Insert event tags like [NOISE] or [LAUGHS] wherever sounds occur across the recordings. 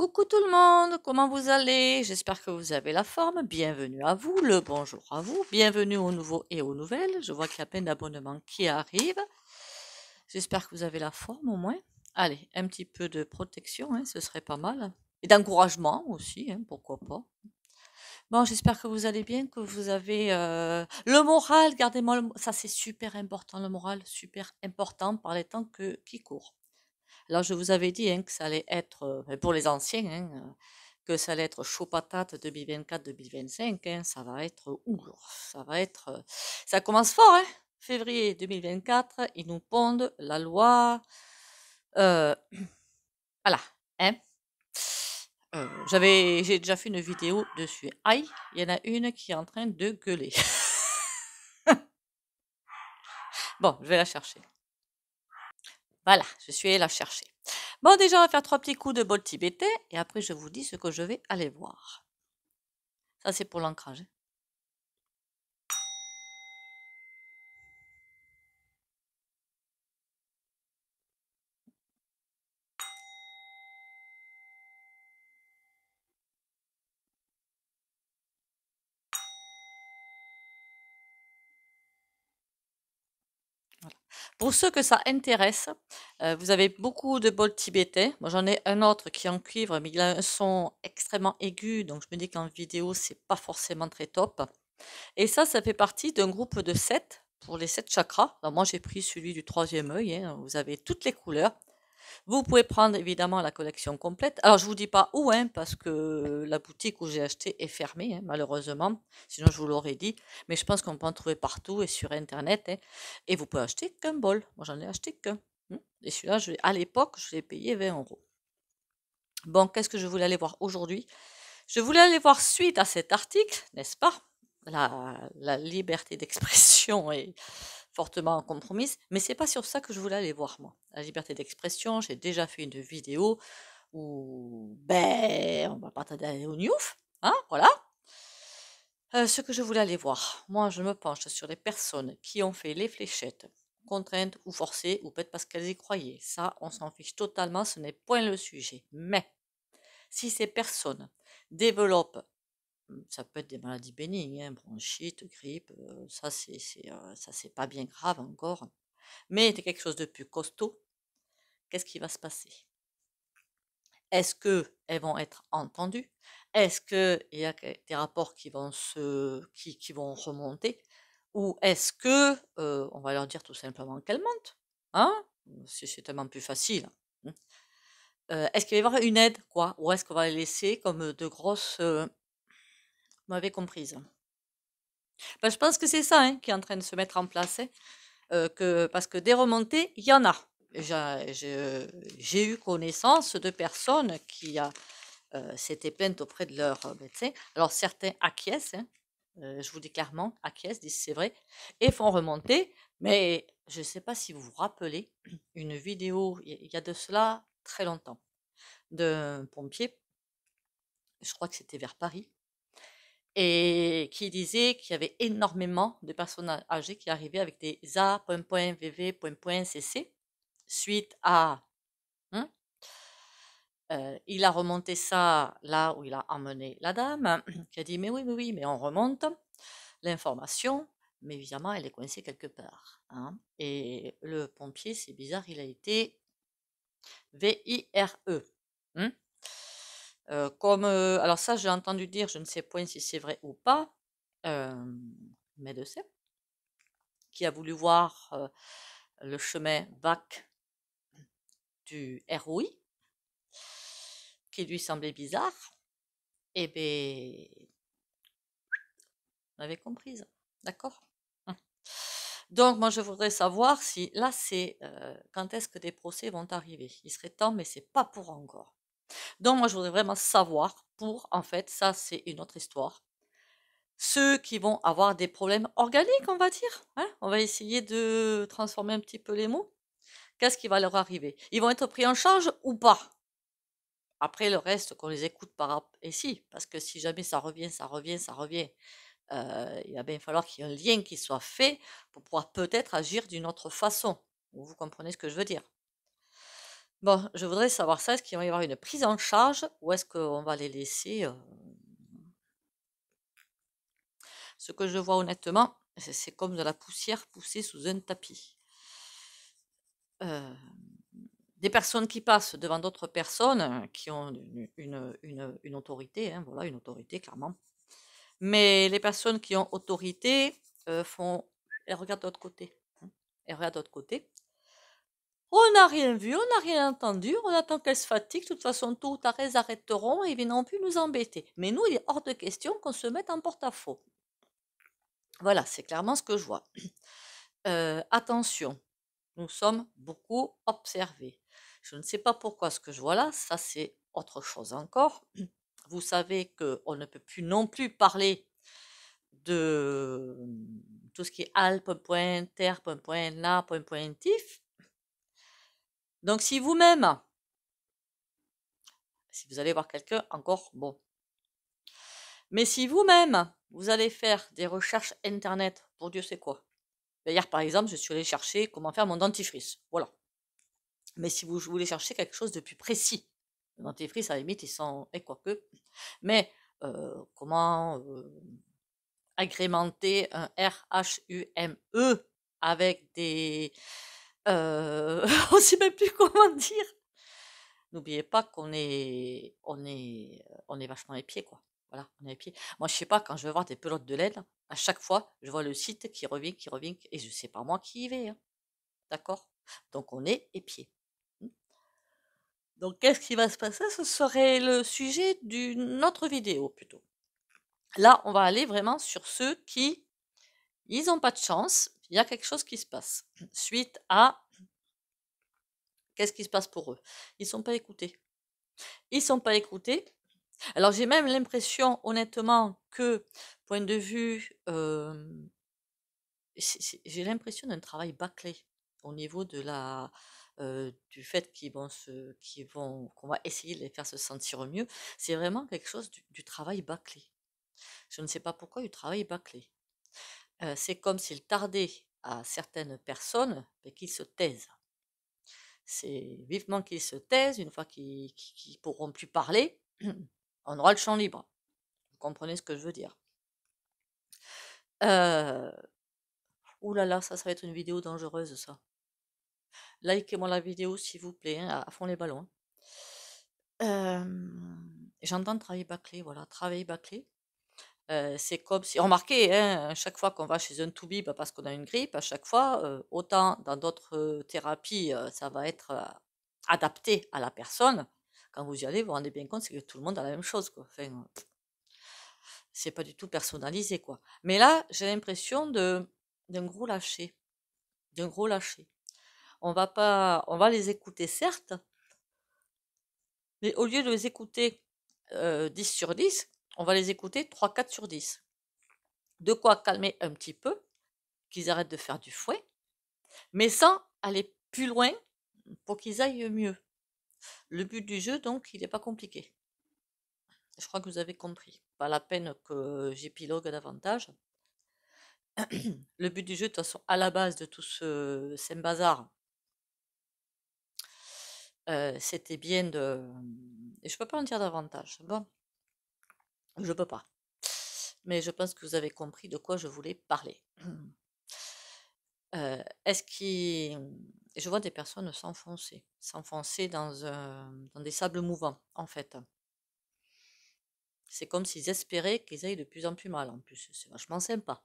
Coucou tout le monde, comment vous allez J'espère que vous avez la forme. Bienvenue à vous, le bonjour à vous. Bienvenue aux nouveaux et aux nouvelles. Je vois qu'il y a plein d'abonnements qui arrivent. J'espère que vous avez la forme au moins. Allez, un petit peu de protection, hein, ce serait pas mal. Et d'encouragement aussi, hein, pourquoi pas. Bon, j'espère que vous allez bien, que vous avez euh, le moral. Gardez-moi le... Ça, c'est super important, le moral, super important par les temps que, qui courent. Là, je vous avais dit hein, que ça allait être, euh, ben, pour les anciens, hein, euh, que ça allait être chaud patate 2024-2025. Hein, ça va être, euh, ouf, ça va être, ça commence fort, hein. Février 2024, ils nous pondent la loi. [CLEARS THROAT] voilà, hein. j'avais, j'ai déjà fait une vidéo dessus. Aïe, il y en a une qui est en train de gueuler. [LAUGHS] bon, je vais la chercher. Voilà, je suis allée la chercher. Bon, déjà, on va faire trois petits coups de bol tibétain. et après, je vous dis ce que je vais aller voir. Ça, c'est pour l'ancrage. Hein. Pour ceux que ça intéresse, euh, vous avez beaucoup de bols tibétains. Moi, j'en ai un autre qui est en cuivre, mais il a un son extrêmement aigu, donc je me dis qu'en vidéo, c'est pas forcément très top. Et ça, ça fait partie d'un groupe de 7 pour les 7 chakras. Alors moi, j'ai pris celui du troisième œil. Hein. Vous avez toutes les couleurs. Vous pouvez prendre évidemment la collection complète. Alors je vous dis pas où, hein, parce que la boutique où j'ai acheté est fermée, hein, malheureusement. Sinon je vous l'aurais dit. Mais je pense qu'on peut en trouver partout et sur internet. Hein. Et vous pouvez acheter qu'un bol. Moi j'en ai acheté qu'un. Et celui-là, je, à l'époque, je l'ai payé 20 euros. Bon, qu'est-ce que je voulais aller voir aujourd'hui Je voulais aller voir suite à cet article, n'est-ce pas la, liberté d'expression est fortement compromise, mais c'est pas sur ça que je voulais aller voir moi. La liberté d'expression, j'ai déjà fait une vidéo où ben on va pas aller au newf, hein, voilà. Euh, ce que je voulais aller voir, moi je me penche sur les personnes qui ont fait les fléchettes, contraintes ou forcées, ou peut-être parce qu'elles y croyaient. Ça, on s'en fiche totalement, ce n'est point le sujet. Mais si ces personnes développent ça peut être des maladies bénignes, hein, bronchite, grippe, euh, ça c'est, euh, ça c'est pas bien grave encore. Mais c'est quelque chose de plus costaud. Qu'est-ce qui va se passer Est-ce qu'elles vont être entendues Est-ce qu'il y a des rapports qui vont, se, qui, qui vont remonter Ou est-ce que euh, on va leur dire tout simplement qu'elles mentent hein C'est tellement plus facile. Hein. est-ce qu'il va y avoir une aide quoi Ou est-ce qu'on va les laisser comme de grosses m'avez comprise. Ben, je pense que c'est ça hein, qui est en train de se mettre en place. Hein. Euh, que, parce que des remontées, il y en a. J'ai eu connaissance de personnes qui euh, s'étaient plaintes auprès de leur euh, médecin. Alors certains acquiescent, hein. euh, je vous dis clairement, acquiescent, disent c'est vrai, et font remonter. Mais je ne sais pas si vous vous rappelez une vidéo, il y a de cela très longtemps, d'un pompier, je crois que c'était vers Paris, et qui disait qu'il y avait énormément de personnes âgées qui arrivaient avec des A, point, point, point, point, suite à... Hein, euh, il a remonté ça là où il a emmené la dame, [CLEARS THROAT] qui a dit, mais oui, oui, oui, mais on remonte l'information, mais évidemment, elle est coincée quelque part. Hein». Et le pompier, c'est bizarre, il a été VIRE. Hein? comme, alors ça, j'ai entendu dire, je ne sais point si c'est vrai ou pas, un médecin qui a voulu voir le chemin bac du ROI, qui lui semblait bizarre, et eh bien, vous avait compris d'accord hein. donc, moi, je voudrais savoir si là, c'est quand est-ce que des procès vont arriver. Il serait temps, mais c'est pas pour encore. Donc moi, je voudrais vraiment savoir pour, en fait, ça c'est une autre histoire, ceux qui vont avoir des problèmes organiques, on va dire. Hein, on va essayer de transformer un petit peu les mots. Qu'est-ce qui va leur arriver Ils vont être pris en charge ou pas après, le reste, qu'on les écoute par ici, parce que si jamais ça revient, ça revient, ça revient, euh, il va bien falloir qu'il y ait un lien qui soit fait pour pouvoir peut-être agir d'une autre façon. Vous comprenez ce que je veux dire Bon, je voudrais savoir ça. Est-ce qu'il va y avoir une prise en charge ou est-ce qu'on va les laisser euh, Ce que je vois honnêtement, c'est comme de la poussière poussée sous un tapis. Euh, des personnes qui passent devant d'autres personnes euh, qui ont une, autorité, hein, voilà, une autorité clairement. Mais les personnes qui ont autorité font, elles regardent de l'autre côté. Hein. elles regardent de l'autre côté. On n'a rien vu, on n'a rien entendu, on attend qu'elle se fatigue, de toute façon, tout ou tard, arrêteront et ils n'ont plus nous embêter. Mais nous, il est hors de question qu'on se mette en porte-à-faux. Voilà, c'est clairement ce que je vois. Euh, attention, nous sommes beaucoup observés. Je ne sais pas pourquoi ce que je vois là, ça c'est autre chose encore. Vous savez qu'on ne peut plus non plus parler de tout ce qui est al, point, terre, point, point, là, point, pointif, donc si vous-même, si vous allez voir quelqu'un, encore bon. Mais si vous-même, vous allez faire des recherches Internet, pour Dieu c'est quoi. D'ailleurs, par exemple, je suis allé chercher comment faire mon dentifrice. Voilà. Mais si vous voulez chercher quelque chose de plus précis, le dentifrice, à la limite, ils sont... Et que. Mais euh, comment euh, agrémenter un R-H-U-M-E avec des euh, [LAUGHS] on ne sait même plus comment dire. N'oubliez pas qu'on est, on est, on est vachement épiés. quoi. Voilà, on est Moi, je sais pas, quand je vais voir des pelotes de laine, à chaque fois, je vois le site qui revient, qui revient, et je sais pas moi qui y vais. Hein. D'accord Donc, on est épiés. Mmh. Donc, qu'est-ce qui va se passer Ce serait le sujet d'une autre vidéo, plutôt. Là, on va aller vraiment sur ceux qui, ils n'ont pas de chance, il y a quelque chose qui se passe suite à qu'est-ce qui se passe pour eux Ils ne sont pas écoutés. Ils ne sont pas écoutés. Alors j'ai même l'impression, honnêtement, que, point de vue, j'ai l'impression d'un travail bâclé au niveau de la, du fait qu'ils vont vont, qu'on va essayer de les faire se sentir mieux. C'est vraiment quelque chose du, du travail bâclé. Je ne sais pas pourquoi du travail bâclé. Euh, c'est comme s'il tardait à certaines personnes qu'ils se taisent. C'est vivement qu'ils se taisent, une fois qu'ils ne pourront plus parler, [CLEARS THROAT] on aura le champ libre. Vous comprenez ce que je veux dire. Euh... Ouh là là, ça, ça va être une vidéo dangereuse, ça. Likez-moi la vidéo, s'il vous plaît, hein, à fond les ballons. Hein. Euh, j'entends travailler bâclé, voilà, travailler bâclé. Euh, c'est comme si, remarquez, à hein, chaque fois qu'on va chez un toubib bah, parce qu'on a une grippe, à chaque fois, euh, autant dans d'autres euh, thérapies, ça va être adapté à la personne. Quand vous y allez, vous vous rendez bien compte, que tout le monde a la même chose. Enfin, c'est pas du tout personnalisé. quoi. Mais là, j'ai l'impression d'un gros lâcher. D'un gros lâcher. On va, pas, on va les écouter, certes, mais au lieu de les écouter 10 sur 10, on va les écouter 3-4 sur 10. De quoi calmer un petit peu, qu'ils arrêtent de faire du fouet, mais sans aller plus loin pour qu'ils aillent mieux. Le but du jeu, donc, il n'est pas compliqué. Je crois que vous avez compris. Pas la peine que j'épilogue davantage. Le but du jeu, de toute façon, à la base de tout ce, bazar, euh, c'était bien de. je ne peux pas en dire davantage. Bon. Je ne peux pas. Mais je pense que vous avez compris de quoi je voulais parler. Euh, est-ce qu'il. Je vois des personnes s'enfoncer, s'enfoncer dans, euh, dans des sables mouvants, en fait. C'est comme s'ils espéraient qu'ils aillent de plus en plus mal, en plus. C'est vachement sympa.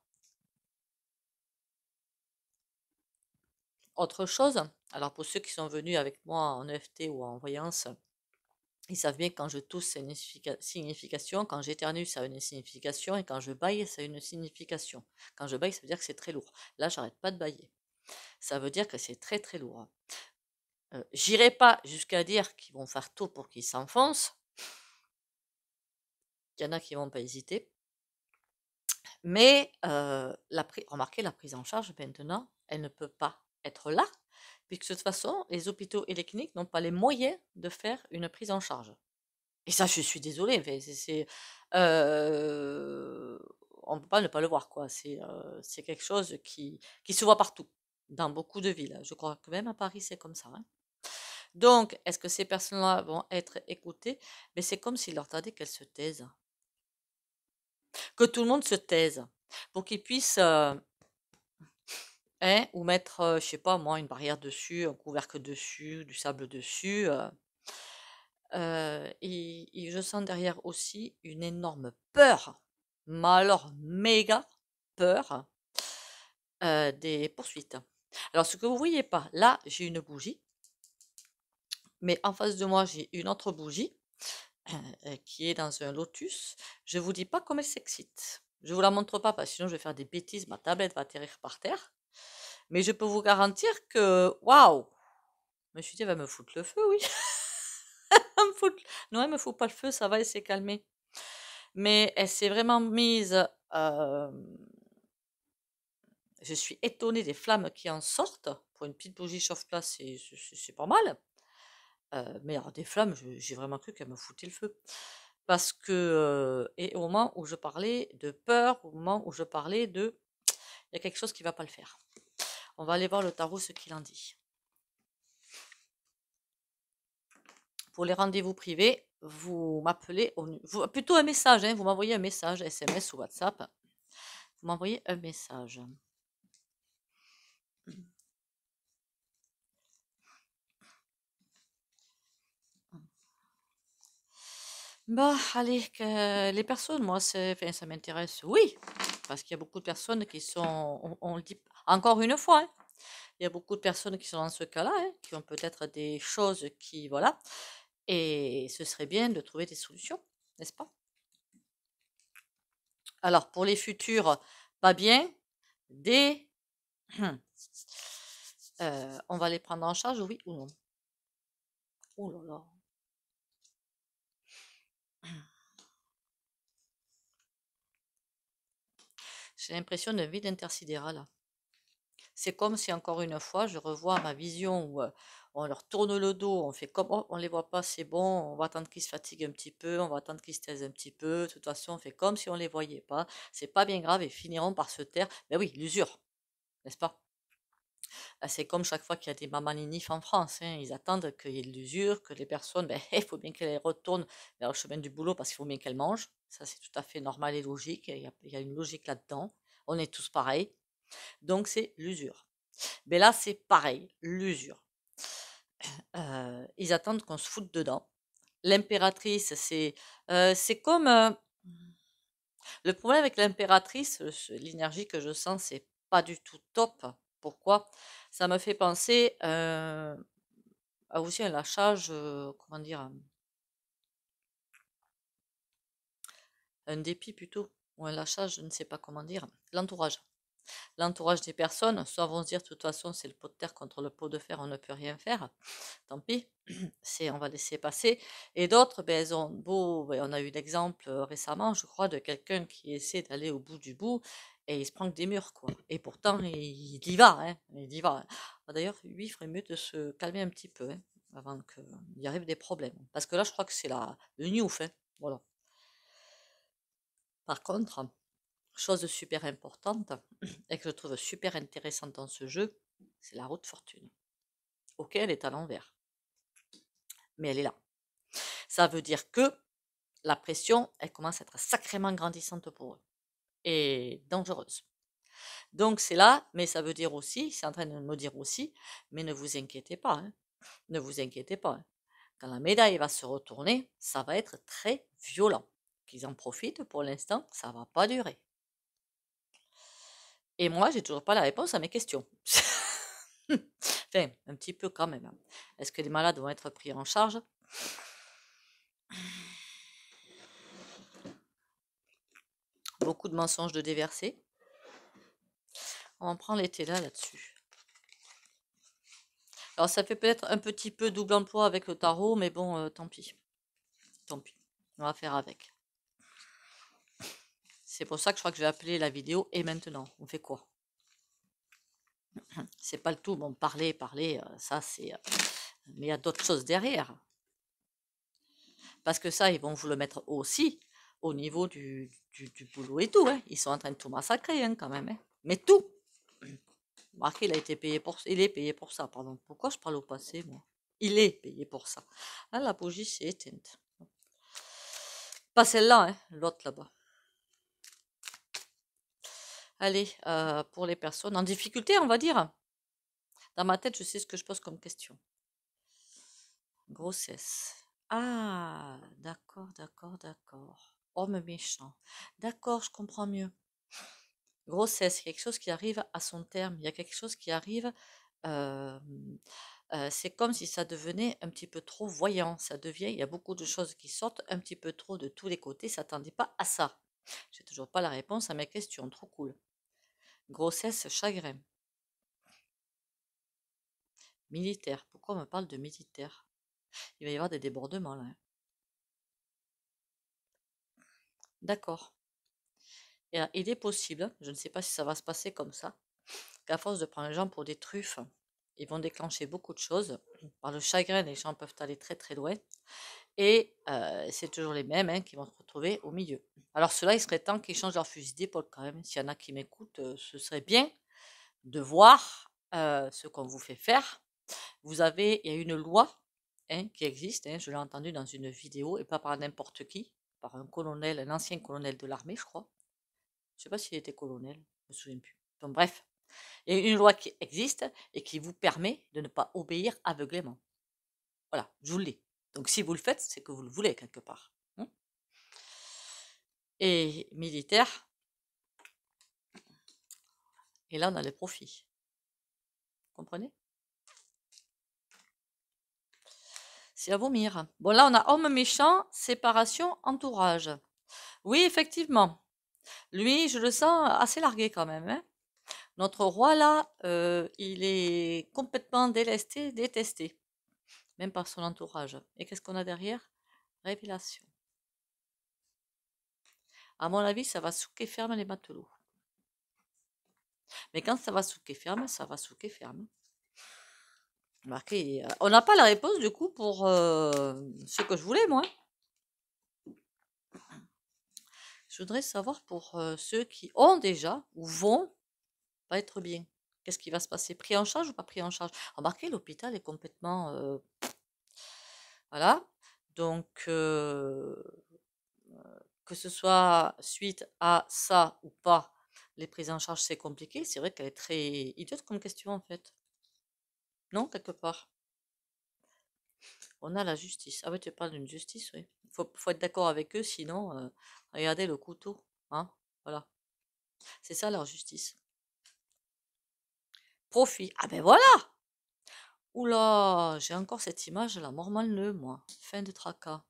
Autre chose, alors pour ceux qui sont venus avec moi en EFT ou en voyance, ils savent bien que quand je tousse, c'est une signification. Quand j'éternue, ça a une signification. Et quand je baille, ça a une signification. Quand je baille, ça veut dire que c'est très lourd. Là, j'arrête pas de bailler. Ça veut dire que c'est très très lourd. Hein. Euh, j'irai pas jusqu'à dire qu'ils vont faire tout pour qu'ils s'enfoncent. Il y en a qui vont pas hésiter. Mais euh, remarquez, la prise en charge maintenant, elle ne peut pas être là puisque de toute façon, les hôpitaux et les cliniques n'ont pas les moyens de faire une prise en charge. Et ça, je suis désolée, mais c'est, euh, on ne peut pas ne pas le voir. quoi. C'est, euh, c'est quelque chose qui, se voit partout, dans beaucoup de villes. Je crois que même à Paris, c'est comme ça. Hein. Donc, est-ce que ces personnes-là vont être écoutées Mais c'est comme s'il leur tardait qu'elles se taisent. Que tout le monde se taise pour qu'ils puissent euh, Hein, ou mettre, je sais pas moi, une barrière dessus, un couvercle dessus, du sable dessus. et, je sens derrière aussi une énorme peur, mais alors méga peur des poursuites. Alors ce que vous voyez pas, là j'ai une bougie, mais en face de moi j'ai une autre bougie euh, euh, qui est dans un lotus. Je vous dis pas comment elle s'excite. Je vous la montre pas parce que sinon je vais faire des bêtises, ma tablette va atterrir par terre. Mais je peux vous garantir que, waouh, je me suis dit, elle va me foutre le feu, oui. [LAUGHS] Non, elle me fout pas le feu, ça va, elle s'est calmée. Mais elle s'est vraiment mise. Je suis étonnée des flammes qui en sortent. Pour une petite bougie chauffe-place, c'est pas mal. Euh, mais alors, des flammes, j'ai vraiment cru qu'elle me foutait le feu. Parce que, euh, et au moment où je parlais de peur, au moment où je parlais de il y a quelque chose qui ne va pas le faire. On va aller voir le tarot ce qu'il en dit. Pour les rendez-vous privés, vous m'appelez, plutôt un message, hein, vous m'envoyez un message, SMS ou WhatsApp. Vous m'envoyez un message. Bon, bah, allez, les personnes, moi, ça m'intéresse, oui, parce qu'il y a beaucoup de personnes qui sont, on, le dit encore une fois, hein, il y a beaucoup de personnes qui sont dans ce cas-là, hein, qui ont peut-être des choses qui, voilà, et ce serait bien de trouver des solutions, n'est-ce pas Alors, pour les futurs, pas bien, des... [CLEARS THROAT] Euh, on va les prendre en charge, oui ou non Oh là là, J'ai l'impression d'un vide intersidéral. C'est comme si, encore une fois, je revois ma vision où euh, on leur tourne le dos, on fait comme on oh, on les voit pas, c'est bon, on va attendre qu'ils se fatiguent un petit peu, on va attendre qu'ils se taisent un petit peu. De toute façon, on fait comme si on les voyait pas. C'est pas bien grave et finiront par se taire. Ben oui, l'usure, n'est-ce pas c'est comme chaque fois qu'il y a des mamaninifs en France. Hein. ils attendent qu'il y ait de l'usure, que les personnes, ben, [LAUGHS] il faut bien qu'elles retournent vers le chemin du boulot parce qu'il faut bien qu'elles mangent. Ça, c'est tout à fait normal et logique. Il y a, une logique là-dedans. On est tous pareils. Donc, c'est l'usure. Mais là, c'est pareil, l'usure. Euh, ils attendent qu'on se foute dedans. L'impératrice, c'est euh, comme... Euh, le problème avec l'impératrice, l'énergie que je sens, c'est pas du tout top. Pourquoi Ça me fait penser à aussi un lâchage, comment dire, un dépit plutôt, ou un lâchage, je ne sais pas comment dire, l'entourage. L'entourage des personnes, soit vont se dire de toute façon c'est le pot de terre contre le pot de fer, on ne peut rien faire, [CLEARS THROAT] tant pis, [CLEARS THROAT] c'est on va laisser passer. Et d'autres, ben, beau, ben, on a eu l'exemple euh, récemment, je crois, de quelqu'un qui essaie d'aller au bout du bout et il se prend que des murs, quoi. Et pourtant, il, y va, hein, il ah, D'ailleurs, lui, il ferait mieux de se calmer un petit peu, hein, avant qu'il arrive des problèmes. Parce que là, je crois que c'est la, le newf, hein, voilà. Par contre, chose super importante [CLEARS THROAT] et que je trouve super intéressante dans ce jeu, c'est la route fortune. Ok, elle est à l'envers, mais elle est là. Ça veut dire que la pression, elle commence à être sacrément grandissante pour eux et dangereuse. Donc c'est là, mais ça veut dire aussi, c'est en train de me dire aussi, mais ne vous inquiétez pas, hein. ne vous inquiétez pas. Hein. Quand la médaille va se retourner, ça va être très violent qu'ils en profitent pour l'instant, ça va pas durer. Et moi, j'ai toujours pas la réponse à mes questions. [LAUGHS] enfin, un petit peu quand même. Hein. Est-ce que les malades vont être pris en charge Beaucoup de mensonges de déverser. On prend l'été là là-dessus. Alors ça fait peut-être un petit peu double emploi avec le tarot, mais bon, euh, tant pis. Tant pis. On va faire avec. C'est pour ça que je crois que je vais appeler la vidéo et maintenant, on fait quoi [CLEARS THROAT] C'est pas le tout, bon, parler, parler, euh, ça c'est. Euh, mais il y a d'autres choses derrière. Parce que ça, ils vont vous le mettre aussi au niveau du, boulot et tout. Hein. Ils sont en train de tout massacrer hein, quand même. Hein. Mais tout [CLEARS THROAT] Marc, il a été payé pour Il est payé pour ça, pardon. Pourquoi je parle au passé, moi Il est payé pour ça. Ah, la bougie s'est éteinte. Pas celle-là, l'autre là-bas. Allez, pour les personnes en difficulté, on va dire. Dans ma tête, je sais ce que je pose comme question. Grossesse. Ah, d'accord, d'accord, d'accord. Homme méchant. D'accord, je comprends mieux. Grossesse, quelque chose qui arrive à son terme. Il y a quelque chose qui arrive. c'est comme si ça devenait un petit peu trop voyant. Ça devient, il y a beaucoup de choses qui sortent un petit peu trop de tous les côtés. Ça ne pas à ça. J'ai toujours pas la réponse à mes questions. Trop cool. Grossesse chagrin. Militaire. Pourquoi on me parle de militaire Il va y avoir des débordements là. Hein. D'accord. Euh, il est possible, hein, je ne sais pas si ça va se passer comme ça, qu'à force de prendre les gens pour des truffes, ils vont déclencher beaucoup de choses. Par le chagrin, les gens peuvent aller très très loin. Et c'est toujours les mêmes hein, qui vont se retrouver au milieu. Alors cela, il serait temps qu'ils changent leur fusil d'épaule quand même. S'il y en a qui m'écoutent, ce serait bien de voir ce qu'on vous fait faire. Vous avez, il y a une loi hein, qui existe, hein, je l'ai entendue dans une vidéo, et pas par n'importe qui, par un colonel, un ancien colonel de l'armée, je crois. Je ne sais pas s'il était colonel, je ne me souviens plus. Donc bref, il y a une loi qui existe et qui vous permet de ne pas obéir aveuglément. Voilà, je vous l'ai. Donc si vous le faites, c'est que vous le voulez quelque part. Hein. et militaire, et là on a les profits. Vous comprenez C'est à vomir. Bon là on a homme méchant, séparation, entourage. Oui, effectivement. Lui, je le sens assez largué quand même. Hein. Notre roi là, euh, il est complètement délesté, détesté même par son entourage. Et qu'est-ce qu'on a derrière Révélation. À mon avis, ça va souquer ferme les matelots. Mais quand ça va souquer ferme, ça va souquer ferme. Marqué, euh, on n'a pas la réponse du coup pour euh, ce que je voulais, moi. Je voudrais savoir pour euh, ceux qui ont déjà ou vont pas être bien. Qu'est-ce qui va se passer Pris en charge ou pas pris en charge Remarquez, l'hôpital est complètement... voilà. Donc, que ce soit suite à ça ou pas, les prises en charge, c'est compliqué. C'est vrai qu'elle est très idiote comme question, en fait. Non, quelque part. On a la justice. Ah oui, tu parles d'une justice, oui. Il faut, être d'accord avec eux, sinon, regardez le couteau. Hein voilà. C'est ça leur justice. Ah ben voilà Oula, j'ai encore cette image là, mort moi. Fin de tracas.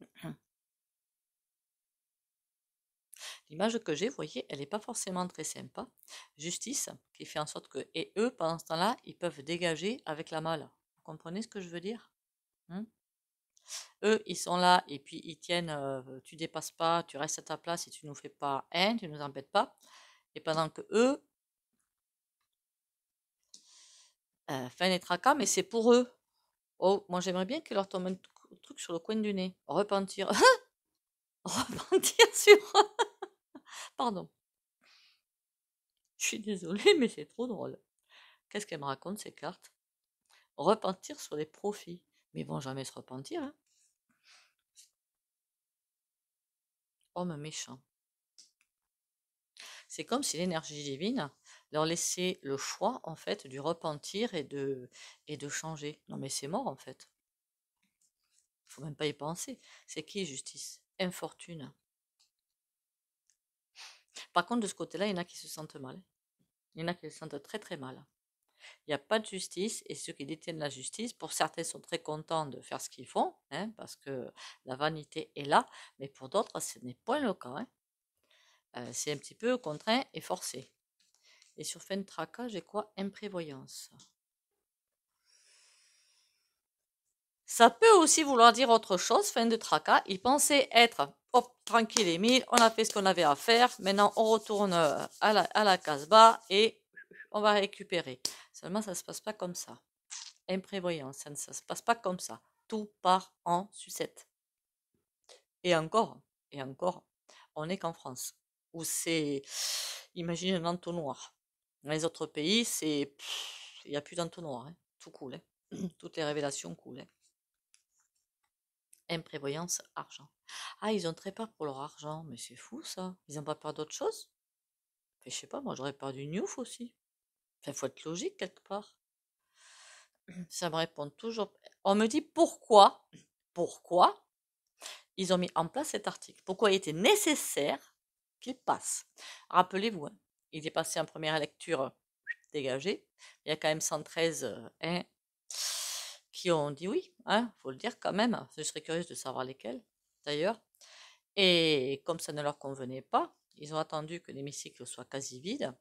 [CLEARS THROAT] L'image que j'ai, vous voyez, elle n'est pas forcément très sympa. Justice, qui fait en sorte que, et eux, pendant ce temps-là, ils peuvent dégager avec la malle. Vous comprenez ce que je veux dire hein? Eux, ils sont là et puis ils tiennent, euh, tu dépasses pas, tu restes à ta place et tu nous fais pas, un, tu nous embêtes pas. Et pendant que eux, Euh, fin des tracas, mais c'est pour eux. Oh, moi j'aimerais bien qu'il leur tombe un truc sur le coin du nez. Repentir. [LAUGHS] Repentir [LAUGHS] sur. Pardon. Je suis désolée, [LAUGHS] mais c'est trop drôle. Qu'est-ce qu'elle me raconte, ces cartes Repentir sur les profits. Mais ils vont jamais se repentir. Hein. Homme méchant. C'est comme si l'énergie divine leur laisser le choix en fait du repentir et de, et de changer. Non mais c'est mort en fait. Faut même pas y penser. C'est qui justice Infortune. Par contre, de ce côté-là, il y en a qui se sentent mal. Il y en a qui se sentent très très mal. Il n'y a pas de justice et ceux qui détiennent la justice, pour certains, sont très contents de faire ce qu'ils font, hein, parce que la vanité est là, mais pour d'autres, ce n'est pas le cas. Hein. Euh, c'est un petit peu contraint et forcé. Et sur fin de tracas, j'ai quoi Imprévoyance. Ça peut aussi vouloir dire autre chose, fin de tracas. Il pensait être hop, tranquille Emile, on a fait ce qu'on avait à faire. Maintenant, on retourne euh, à la, à la et on va récupérer. Seulement, ça ne se passe pas comme ça. Imprévoyance, ça ne se passe pas comme ça. Tout part en sucette. Et encore, et encore, on n'est qu'en France, où c'est, imaginez un entonnoir. Dans les autres pays, c'est. Il n'y a plus d'entonnoir. Hein. Tout coule. Hein. [CLEARS THROAT] Toutes les révélations coulent. Hein. Imprévoyance, argent. Ah, ils ont très peur pour leur argent, mais c'est fou ça. Ils n'ont pas peur d'autre chose Je Je sais pas, moi j'aurais peur du newf aussi. Il faut être logique quelque part. [CLEARS THROAT] Ça me répond toujours. On me dit pourquoi, pourquoi ils ont mis en place cet article Pourquoi il était nécessaire qu'il passe Rappelez-vous, hein, il est passé en première lecture dégagé. Il y a quand même 113 euh, hein, qui ont dit oui, il hein, faut le dire quand même. Je serais curieuse de savoir lesquels d'ailleurs. Et comme ça ne leur convenait pas, ils ont attendu que l'hémicycle soit quasi vide.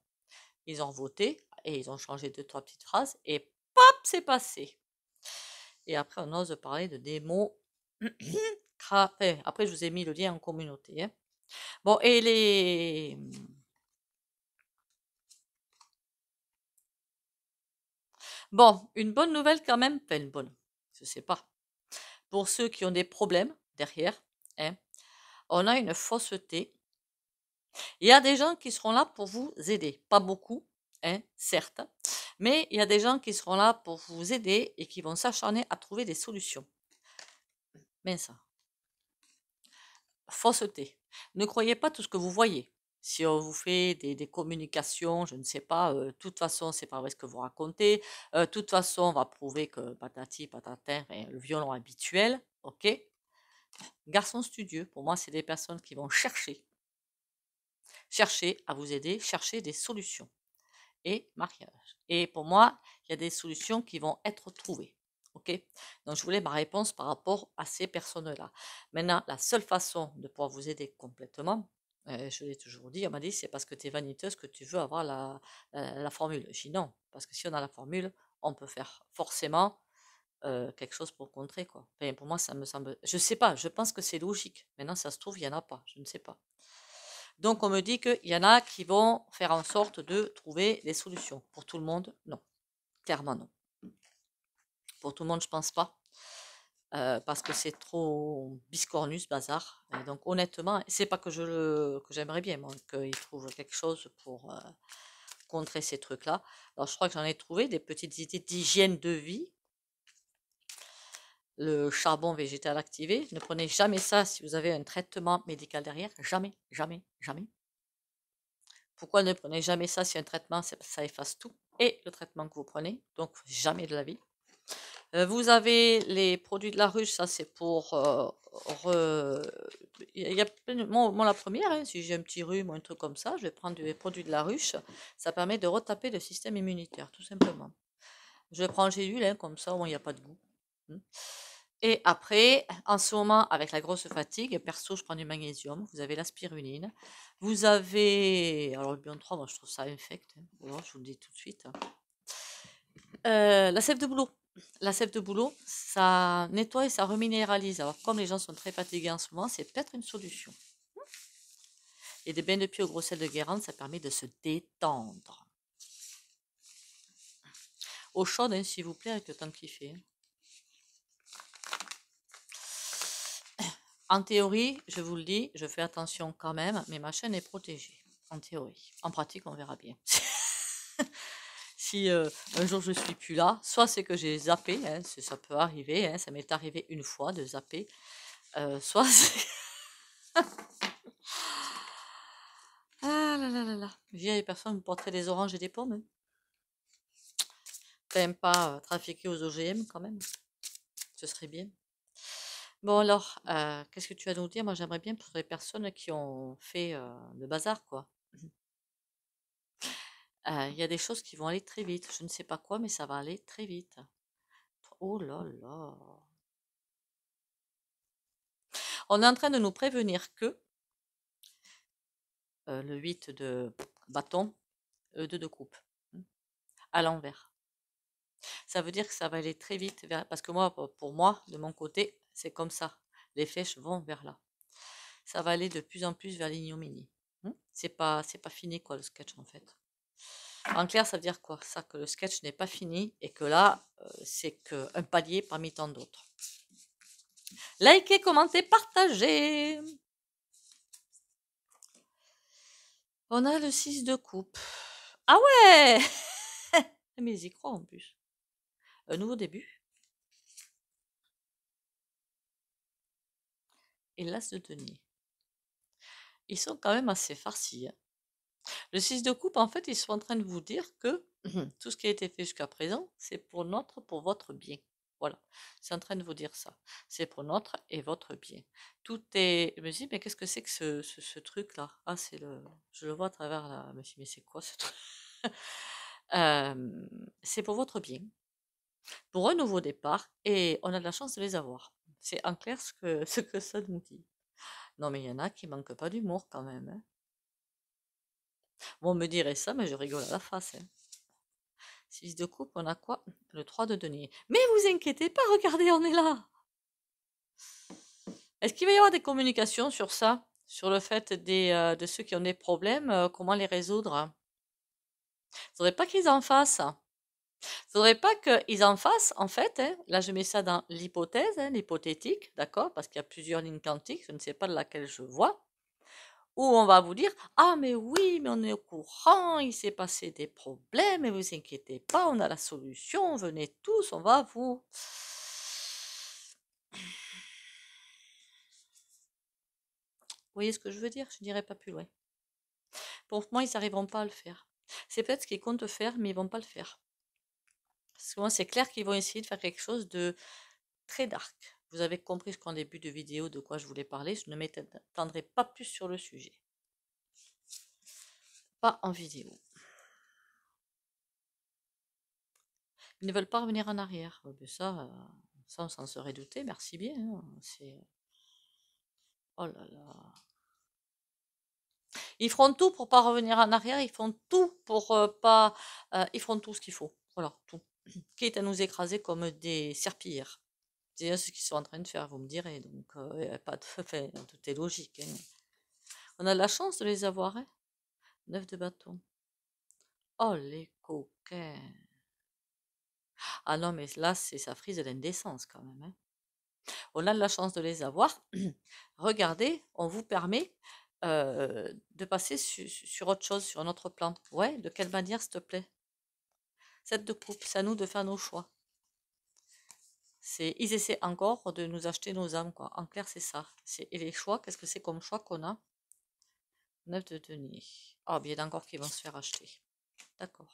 Ils ont voté et ils ont changé deux, trois petites phrases et pop, c'est passé. Et après, on ose parler de démos. [CLEARS THROAT] après, je vous ai mis le lien en communauté. Hein. Bon, et les Bon, une bonne nouvelle quand même, pas une bonne, je sais pas. Pour ceux qui ont des problèmes derrière, hein, on a une fausseté. Il y a des gens qui seront là pour vous aider, pas beaucoup, hein, certes, mais il y a des gens qui seront là pour vous aider et qui vont s'acharner à trouver des solutions. Mais ça. Fausseté. Ne croyez pas tout ce que vous voyez si on vous fait des, communications, je ne sais pas, de euh, toute façon, c'est pas vrai ce que vous racontez, de euh, toute façon, on va prouver que patati, patatin, ben, le violon habituel, ok Garçon studieux, pour moi, c'est des personnes qui vont chercher, chercher à vous aider, chercher des solutions. Et mariage. Et pour moi, il y a des solutions qui vont être trouvées. ok. Donc, je voulais ma réponse par rapport à ces personnes-là. Maintenant, la seule façon de pouvoir vous aider complètement, eh, je l'ai toujours dit, on m'a dit c'est parce que tu es vaniteuse que tu veux avoir la, formule. Je dis non, parce que si on a la formule, on peut faire forcément euh, quelque chose pour contrer. Quoi. pour moi, ça me semble. Je ne sais pas, je pense que c'est logique. Maintenant, ça se trouve, il n'y en a pas. Je ne sais pas. Donc, on me dit qu'il y en a qui vont faire en sorte de trouver les solutions. Pour tout le monde, non. Clairement, non. Pour tout le monde, je ne pense pas parce que c'est trop biscornus, bazar. donc honnêtement, c'est pas que je que j'aimerais bien, qu'ils trouvent quelque chose pour contrer ces trucs-là. Alors je crois que j'en ai trouvé des petites idées d'hygiène de vie. Le charbon végétal activé, ne prenez jamais ça si vous avez un traitement médical derrière, jamais, jamais, jamais. Pourquoi ne prenez jamais ça si un traitement, ça efface tout et le traitement que vous prenez, donc jamais de la vie. Euh, vous avez les produits de la ruche, ça c'est pour... Euh, il y a la première, hein, si j'ai un petit rhume ou un truc comme ça, je vais prendre des produits de la ruche. Ça permet de retaper le système immunitaire, tout simplement. Je prends le gélule, hein, comme ça, au moins il n'y a pas de goût. Hein. Et après, en ce moment, avec la grosse fatigue, perso, je prends du magnésium, vous avez la spiruline, vous avez... Alors le bion 3, moi je trouve ça infect, hein. je vous le dis tout de suite. Euh, la sève de boulot, la sève de boulot, ça nettoie et ça reminéralise. Alors, comme les gens sont très fatigués en ce moment, c'est peut-être une solution. Et des bains de pied au gros sel de Guérande, ça permet de se détendre. Au chaud, hein, s'il vous plaît, avec le temps qu'il fait. En théorie, je vous le dis, je fais attention quand même, mais ma chaîne est protégée. En théorie. En pratique, on verra bien. [LAUGHS] un jour je suis plus là, soit c'est que j'ai zappé, hein, ça peut arriver, hein, ça m'est arrivé une fois de zapper, [LAUGHS] soit c'est... ah là là là là, vieille personne vous des oranges et des pommes. Hein. T'aimes pas trafiquer aux OGM quand même, ce serait bien. Bon alors, qu'est-ce que tu as à nous dire Moi j'aimerais bien pour les personnes qui ont fait le bazar quoi. Euh, il y a des choses qui vont aller très vite. Je ne sais pas quoi, mais ça va aller très vite. Oh là là. On est en train de nous prévenir que euh, le 8 de bâton, E2 euh, de coupe, hein, à l'envers. Ça veut dire que ça va aller très vite, vers, parce que moi, pour moi, de mon côté, c'est comme ça. Les flèches vont vers là. Ça va aller de plus en plus vers l'ignominie. Hein. C'est pas, pas fini quoi le sketch en fait. En clair, ça veut dire quoi Ça que le sketch n'est pas fini et que là, euh, c'est qu'un palier parmi tant d'autres. Likez, commentez, partagez On a le 6 de coupe. Ah ouais [LAUGHS] Mais ils y croient en plus. Un nouveau début. Et l'as de denier. Ils sont quand même assez farcis. Hein. Le 6 de coupe, en fait, ils sont en train de vous dire que mmh tout ce qui a été fait jusqu'à présent, c'est pour notre, pour votre bien. Voilà, c'est en train de vous dire ça. C'est pour notre et votre bien. Tout est. Je me dis, mais qu'est-ce que c'est que ce, ce, truc-là Ah, c'est le. Je le vois à travers la. Je me dis, mais c'est quoi ce truc [LAUGHS] C'est pour votre bien, pour un nouveau départ, et on a de la chance de les avoir. C'est en clair ce que, [LAUGHS] ce que ça nous dit. Non, mais il y en a qui manquent pas d'humour quand même. Hein. Bon, on me dirait ça, mais je rigole à la face. Hein. Six de coupe, on a quoi Le 3 de denier. Mais vous inquiétez pas, regardez, on est là. Est-ce qu'il va y avoir des communications sur ça Sur le fait des, euh, de ceux qui ont des problèmes, euh, comment les résoudre Il ne faudrait pas qu'ils en fassent. Il faudrait pas qu'ils en fassent, en fait. Hein. là, je mets ça dans l'hypothèse, hein, l'hypothétique, d'accord Parce qu'il y a plusieurs lignes quantiques, je ne sais pas de laquelle je vois où on va vous dire Ah, mais oui, mais on est au courant, il s'est passé des problèmes, et vous inquiétez pas, on a la solution, venez tous, on va vous. Vous voyez ce que je veux dire Je n'irai pas plus loin. Pour moi, ils n'arriveront pas à le faire. C'est peut-être ce qu'ils comptent faire, mais ils vont pas le faire. Parce que moi, c'est clair qu'ils vont essayer de faire quelque chose de très dark. Vous avez compris ce qu'en début de vidéo de quoi je voulais parler, je ne m'étendrai pas plus sur le sujet. Pas en vidéo. Ils ne veulent pas revenir en arrière. Oh, ben ça, euh, ça, on s'en serait douté, merci bien. Hein, oh là là. Ils feront tout pour ne pas revenir en arrière, ils font tout pour euh, pas... Euh, ils feront tout ce qu'il faut. Voilà, tout. est à nous écraser comme des serpillères. C'est ce qu'ils sont en train de faire, vous me direz. Donc, pas de, [LAUGHS] tout est logique. Hein, on a la chance de les avoir. Hein, neuf de bâton. Oh, les coquins. Ah non, mais là, c'est sa frise de quand même. Hein. On a la chance de les avoir. [CLEARS THROAT] Regardez, on vous permet de passer sur autre chose, sur autre plante. Ouais, de quelle manière, s'il te plaît Cette de coupe, c'est à nous de faire nos choix ils essaient encore de nous acheter nos âmes quoi. En clair, c'est ça. C'est et les choix, qu'est-ce que c'est comme choix qu'on a neuf de denier. Ah, oh, bien encore qu'ils vont se faire acheter. D'accord.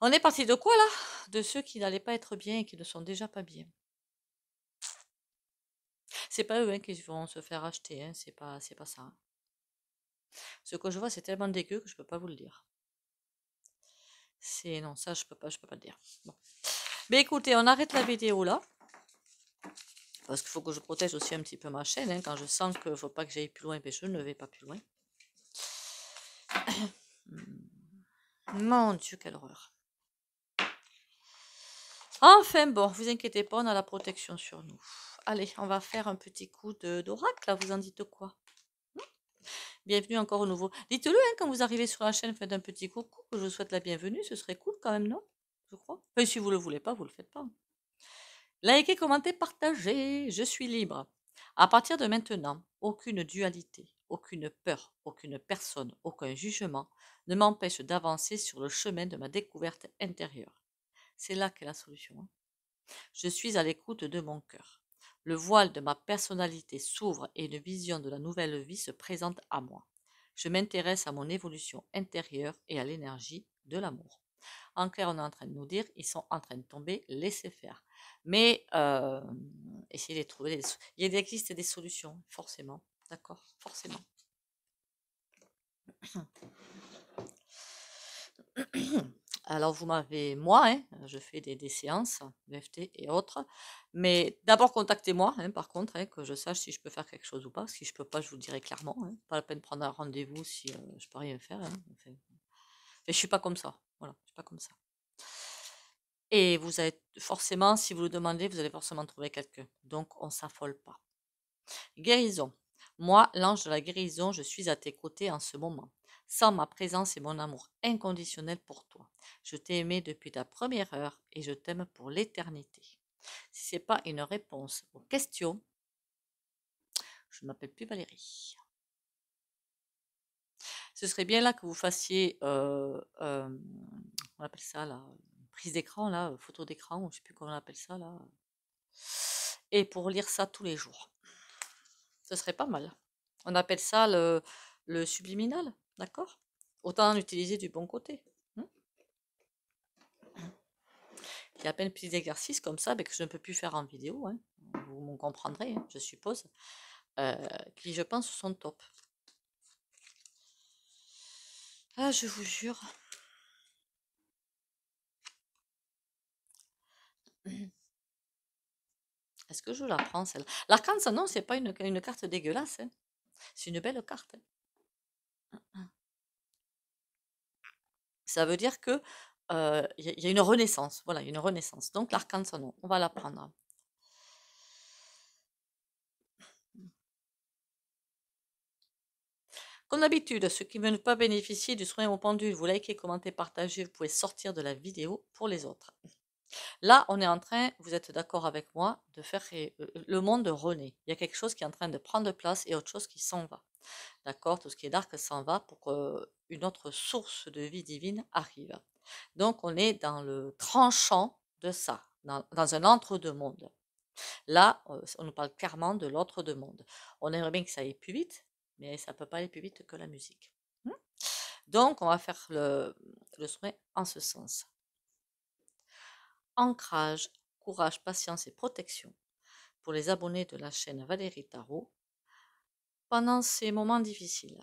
On est parti de quoi là De ceux qui n'allaient pas être bien et qui ne sont déjà pas bien. C'est pas eux hein, qui vont se faire acheter, hein. c'est pas, pas ça. Ce que je vois, c'est tellement dégueu que je peux pas vous le dire. C'est non, ça je peux pas, je peux pas le dire. Bon. Mais ben, écoutez, on arrête la vidéo là. Parce qu'il faut que je protège aussi un petit peu ma chaîne. Hein. quand je sens qu'il ne faut pas que j'aille plus loin, ben, je ne vais pas plus loin. [COUGHS] Mon Dieu, quelle horreur. Enfin bon, vous inquiétez pas, on a la protection sur nous. Allez, on va faire un petit coup d'oracle, vous en dites quoi hmm? Bienvenue encore au nouveau. Dites-le hein, quand vous arrivez sur la chaîne, faites un petit coucou, que je vous souhaite la bienvenue, ce serait cool quand même, non je crois. si vous ne le voulez pas, vous ne le faites pas. Likez, commentez, partagez. Je suis libre. À partir de maintenant, aucune dualité, aucune peur, aucune personne, aucun jugement ne m'empêche d'avancer sur le chemin de ma découverte intérieure. C'est là qu'est la solution. Hein. je suis à l'écoute de mon cœur. Le voile de ma personnalité s'ouvre et une vision de la nouvelle vie se présente à moi. Je m'intéresse à mon évolution intérieure et à l'énergie de l'amour. En clair, on est en train de nous dire, ils sont en train de tomber, laissez faire. Mais essayez de trouver des Il existe des solutions, forcément. D'accord Forcément. [COUGHS] Alors, vous m'avez, moi, hein, je fais des, séances, VFT et autres. Mais d'abord, contactez-moi, hein, par contre, hein, que je sache si je peux faire quelque chose ou pas. Si je peux pas, je vous dirai clairement. Pas la peine de prendre un rendez-vous si euh, je peux rien faire. mais je suis pas comme ça. Voilà, c'est pas comme ça. Et vous êtes forcément, si vous le demandez, vous allez forcément trouver quelqu'un. Donc, on ne s'affole pas. Guérison. Moi, l'ange de la guérison, je suis à tes côtés en ce moment. Sans ma présence et mon amour inconditionnel pour toi. Je t'ai aimé depuis ta première heure et je t'aime pour l'éternité. Si ce n'est pas une réponse aux questions, je ne m'appelle plus Valérie ce serait bien là que vous fassiez, on appelle ça la prise d'écran, là, photo d'écran, je ne sais plus comment on appelle ça là. Et pour lire ça tous les jours. Ce serait pas mal. On appelle ça le, subliminal, d'accord Autant en utiliser du bon côté. Hein? Il y a plein de petits exercices comme ça, mais ben, que je ne peux plus faire en vidéo. Hein. Vous m'en comprendrez, hein, je suppose. qui, je pense, sont top. Ah, je vous jure. [CLEARS THROAT] Est-ce que je la prends celle-là L'arcane, non, c'est pas une, une, carte dégueulasse. Hein. C'est une belle carte. Ça veut dire que euh, il y, a une renaissance. Voilà, une renaissance. Donc l'arcane, non, on va la prendre. Comme d'habitude, ceux qui ne veulent pas bénéficier du soin au Pendule, vous likez, commentez, partagez, vous pouvez sortir de la vidéo pour les autres. Là, on est en train, vous êtes d'accord avec moi, de faire euh, euh, le monde renaît. Il y a quelque chose qui est en train de prendre place et autre chose qui s'en va. D'accord Tout ce qui est dark s'en va pour qu'une euh, autre source de vie divine arrive. Donc, on est dans le tranchant de ça, dans, un entre-deux-mondes. Là, on nous parle clairement de l'autre deux mondes On aimerait bien que ça aille plus vite, mais ça peut pas aller plus vite que la musique. Mmh. Donc, on va faire le, le en ce sens. Ancrage, courage, patience et protection pour les abonnés de la chaîne Valérie Tarot pendant ces moments difficiles.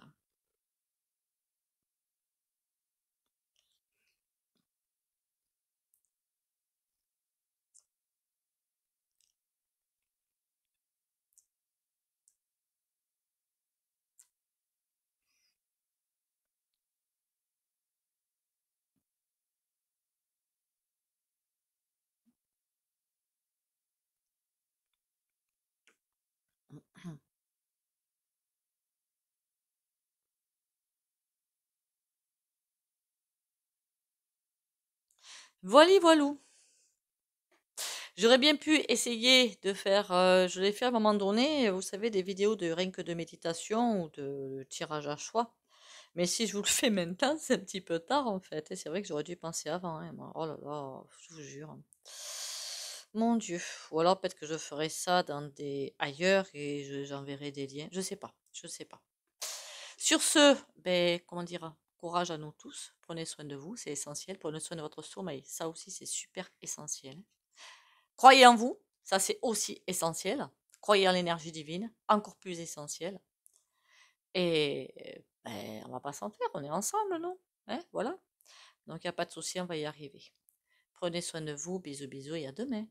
Voilà, voilou. J'aurais bien pu essayer de faire, euh, je l'ai fait à un moment donné, vous savez, des vidéos de rien que de méditation ou de tirage à choix. Mais si je vous le fais maintenant, c'est un petit peu tard en fait. Et c'est vrai que j'aurais dû penser avant. Hein, oh là là, je vous jure. Mon Dieu. Ou alors peut-être que je ferai ça dans des ailleurs et j'enverrai des liens. Je sais pas. Je sais pas. Sur ce, ben, comment dire Courage à nous tous. Prenez soin de vous, c'est essentiel. Prenez soin de votre sommeil. Ça aussi, c'est super essentiel. Croyez en vous. Ça, c'est aussi essentiel. Croyez en l'énergie divine. Encore plus essentiel. Et on ben, on va pas s'en faire. On est ensemble, non hein, Voilà. Donc, il n'y a pas de souci. On va y arriver. Prenez soin de vous. Bisous, bisous et à demain.